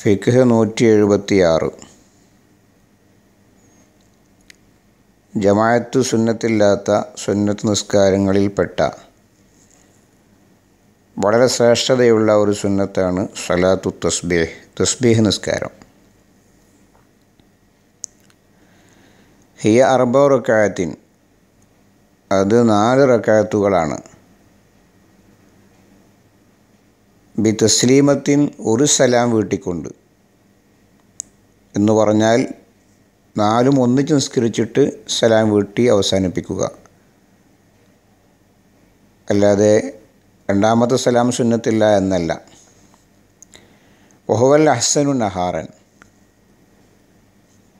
ഫിഖ് നൂറ്റി എഴുപത്തിയാറ് ജമായത്ത് സുന്നത്തില്ലാത്ത സുന്നത്ത് നിസ്കാരങ്ങളിൽപ്പെട്ട വളരെ ശ്രേഷ്ഠതയുള്ള ഒരു സുന്നത്താണ് സലാത്തു തസ്ബീഹ് തസ്ബീഹ് നിസ്കാരം ഹിയ അറബോ റക്കായത്തിൻ അത് നാല് റക്കായത്തുകളാണ് ബി തസ്ലീമത്തിൻ ഒരു സലാം വീട്ടിക്കൊണ്ട് എന്ന് പറഞ്ഞാൽ നാലും ഒന്നിച്ച് നിസ്കരിച്ചിട്ട് സലാം വീട്ടി അവസാനിപ്പിക്കുക അല്ലാതെ രണ്ടാമത്തെ സലാം സുന്നത്തില്ല എന്നല്ല ഒഹവൽ അഹ്സനു നഹാറൻ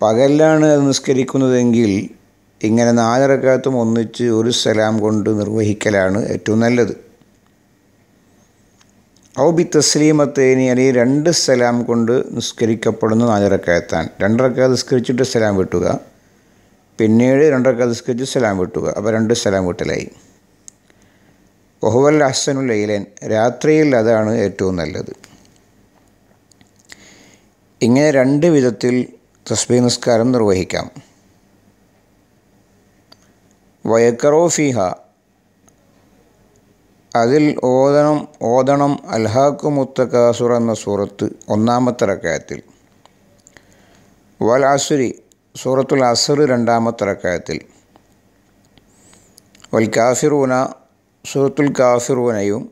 പകലിലാണ് അത് നിസ്കരിക്കുന്നതെങ്കിൽ ഇങ്ങനെ നാലിറക്കാത്തും ഒന്നിച്ച് ഒരു സലാം കൊണ്ട് നിർവഹിക്കലാണ് ഏറ്റവും നല്ലത് ഔബി തസ്ലീമത്തേനി അല്ലെങ്കിൽ രണ്ട് സലാം കൊണ്ട് നിസ്കരിക്കപ്പെടുന്ന നാലിറക്കയത്താൻ രണ്ടിറക്ക നിസ്കരിച്ചിട്ട് സലാം വെട്ടുക പിന്നീട് രണ്ടിറക്ക നിസ്കരിച്ച് സലാം വെട്ടുക അപ്പോൾ രണ്ട് സലാം വെട്ടലായി ഒഹുവൽ അഹ്സനുൽ ലൈലൻ രാത്രിയിൽ അതാണ് ഏറ്റവും നല്ലത് ഇങ്ങനെ രണ്ട് വിധത്തിൽ തസ്ബീ നിസ്കാരം നിർവഹിക്കാം വയക്കറോ ഫിഹ അതിൽ ഓതണം ഓതണം അൽഹാഖു മുത്തക്കാസുർ എന്ന സൂറത്ത് ഒന്നാമത്തെ റക്കായത്തിൽ വൽ അസുരി സൂറത്തുൽ അസുർ രണ്ടാമത്തെ റക്കായത്തിൽ വൽ കാഫിറൂന സൂറത്തുൽ കാഫിറൂനയും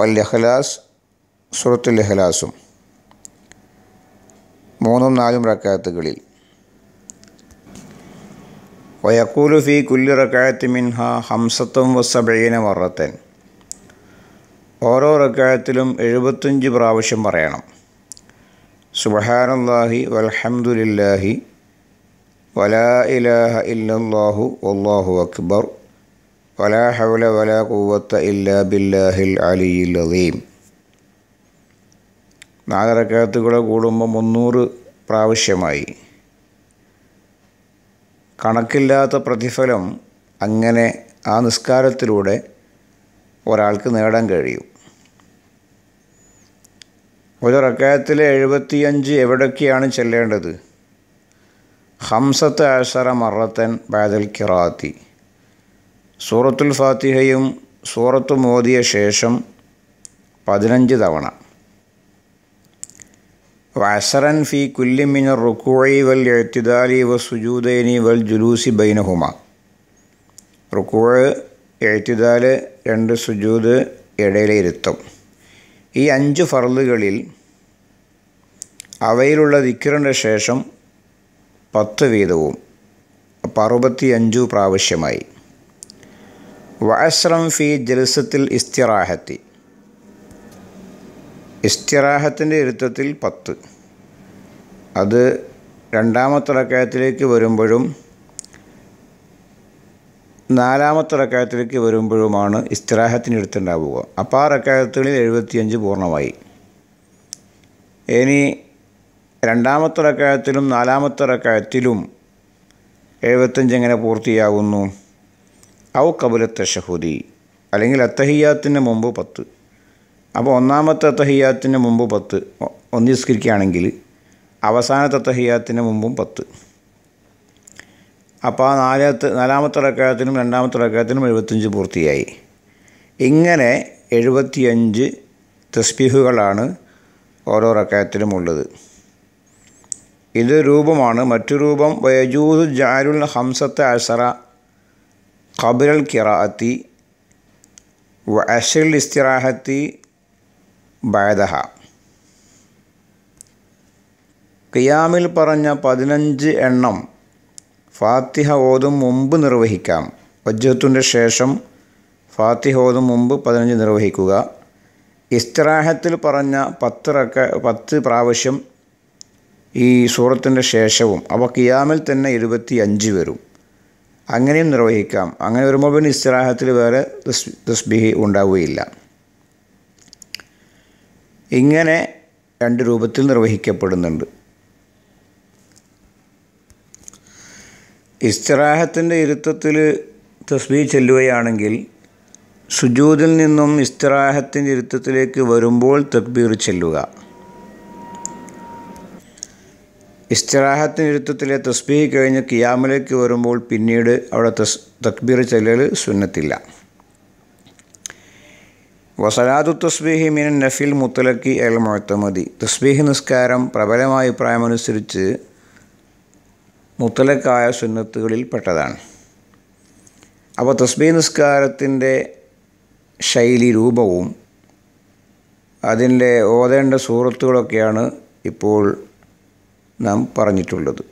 വൽ ലഹലാസ് സൂറത്തുൽ ലഹലാസും മൂന്നും നാലും റക്കായത്തുകളിൽ വയക്കൂലു ഫി കുല്ലി മിൻഹ ഹംസത്തും വസബൈന വറത്തൻ ഓരോ റക്കായത്തിലും എഴുപത്തഞ്ച് പ്രാവശ്യം പറയണം സുബഹാനല്ലാഹി വൽഹംദുലില്ലാഹി വലാ ഇലാഹ ഇല്ലാഹു വല്ലാഹു അക്ബർ വലാ ഹവല വലാ കൂവത്ത ഇല്ലാ ബില്ലാഹിൽ അലിയിൽ അലീം നാല് കൂടെ കൂടുമ്പോൾ മുന്നൂറ് പ്രാവശ്യമായി കണക്കില്ലാത്ത പ്രതിഫലം അങ്ങനെ ആ നിസ്കാരത്തിലൂടെ ഒരാൾക്ക് നേടാൻ കഴിയും ഒരു റക്കായത്തിലെ എഴുപത്തിയഞ്ച് എവിടൊക്കെയാണ് ചെല്ലേണ്ടത് ഹംസത്ത് ആശറ മറത്തൻ ബാദൽ കിറാത്തി സൂറത്തുൽ ഫാത്തിഹയും സൂറത്തു മോദിയ ശേഷം പതിനഞ്ച് തവണ വസറൻ ഫി കുല്ലിമിന റുക്കുഴൈ വൽ എഴുത്തിദാലി വ സുജൂദൈനി വൽ ജുലൂസി ബൈനഹുമ റുക്കുഴ് എഴുത്തിദാല് രണ്ട് സുജൂദ് ഇടയിലെ ഇരുത്തും ഈ അഞ്ച് ഫർദുകളിൽ അവയിലുള്ള ദിക്കറിൻ്റെ ശേഷം പത്ത് വീതവും അപ്പം അറുപത്തി അഞ്ചു പ്രാവശ്യമായി വാശ്രം ഫി ജലസത്തിൽ ഇസ്തിറാഹത്തി ഇസ്തിറാഹത്തിൻ്റെ ഇരുത്തത്തിൽ പത്ത് അത് രണ്ടാമത്തെ അക്കയത്തിലേക്ക് വരുമ്പോഴും നാലാമത്തെ റക്കായത്തിലേക്ക് വരുമ്പോഴുമാണ് ഇസ്തിറാഹത്തിന് എടുത്തുണ്ടാവുക അപ്പോൾ ആ റക്കായത്തുകളിൽ എഴുപത്തിയഞ്ച് പൂർണ്ണമായി ഇനി രണ്ടാമത്തെ റക്കായത്തിലും നാലാമത്തെ റക്കായത്തിലും എഴുപത്തഞ്ച് എങ്ങനെ പൂർത്തിയാകുന്നു ഔ കബുല ഷഹുദി അല്ലെങ്കിൽ അത്തഹിയാത്തിന് മുമ്പ് പത്ത് അപ്പോൾ ഒന്നാമത്തെ അത്തഹിയാത്തിന് മുമ്പ് പത്ത് ഒന്നിസ്കരിക്കുകയാണെങ്കിൽ അവസാനത്തെ അത്തഹിയാത്തിന് മുമ്പും പത്ത് അപ്പോൾ ആ നാലാമത്തെ നാലാമത്തെ റക്കായത്തിനും രണ്ടാമത്തെ റക്കായത്തിനും എഴുപത്തഞ്ച് പൂർത്തിയായി ഇങ്ങനെ എഴുപത്തിയഞ്ച് തസ്ബീഹുകളാണ് ഓരോ റക്കായത്തിലും ഉള്ളത് ഇത് രൂപമാണ് മറ്റു രൂപം വയജൂദ് ജാരുൽ ഹംസത്ത് അസറ ഖബുൽ കിറാത്തി അഷിൽ ഇസ്തിറാഹത്തി ബയദഹ കിയാമിൽ പറഞ്ഞ പതിനഞ്ച് എണ്ണം ഫാത്തിഹ ഓതും മുമ്പ് നിർവഹിക്കാം വജ്ജത്തുൻ്റെ ശേഷം ഫാത്തിഹ ഓതും മുമ്പ് പതിനഞ്ച് നിർവഹിക്കുക ഇസ്തിറാഹത്തിൽ പറഞ്ഞ പത്ത് റക്ക പത്ത് പ്രാവശ്യം ഈ സൂറത്തിൻ്റെ ശേഷവും അവ കിയാമിൽ തന്നെ ഇരുപത്തി അഞ്ച് വരും അങ്ങനെയും നിർവഹിക്കാം അങ്ങനെ വരുമ്പോൾ പിന്നെ ഇസ്തിറാഹത്തിൽ വേറെ തസ്ബിഹി ഉണ്ടാവുകയില്ല ഇങ്ങനെ രണ്ട് രൂപത്തിൽ നിർവഹിക്കപ്പെടുന്നുണ്ട് ഇസ്തിറാഹത്തിൻ്റെ ഇരുത്തത്തിൽ തസ്ബീ ചെല്ലുകയാണെങ്കിൽ സുജൂദിൽ നിന്നും ഇസ്തിറാഹത്തിൻ്റെ ഇരുത്തത്തിലേക്ക് വരുമ്പോൾ തക്ബീർ ചെല്ലുക ഇസ്തിറാഹത്തിൻ്റെ ഇരുത്തത്തിലെ തസ്ബീഹ് കഴിഞ്ഞ് കിയാമിലേക്ക് വരുമ്പോൾ പിന്നീട് അവിടെ തസ് തക്ബീർ ചെല്ലൽ സുന്നത്തില്ല വസലാദു തസ്ബീഹി മീൻ നഫിൽ മുത്തലക്കി അൽ മുഴത്തമതി തസ്ബീഹ് നിസ്കാരം പ്രബലമായ അഭിപ്രായമനുസരിച്ച് മുത്തലക്കായ സുന്നത്തുകളിൽ പെട്ടതാണ് അപ്പോൾ തസ്ബീ നിസ്കാരത്തിൻ്റെ ശൈലി രൂപവും അതിൻ്റെ ഓതേണ്ട സൂറത്തുകളൊക്കെയാണ് ഇപ്പോൾ നാം പറഞ്ഞിട്ടുള്ളത്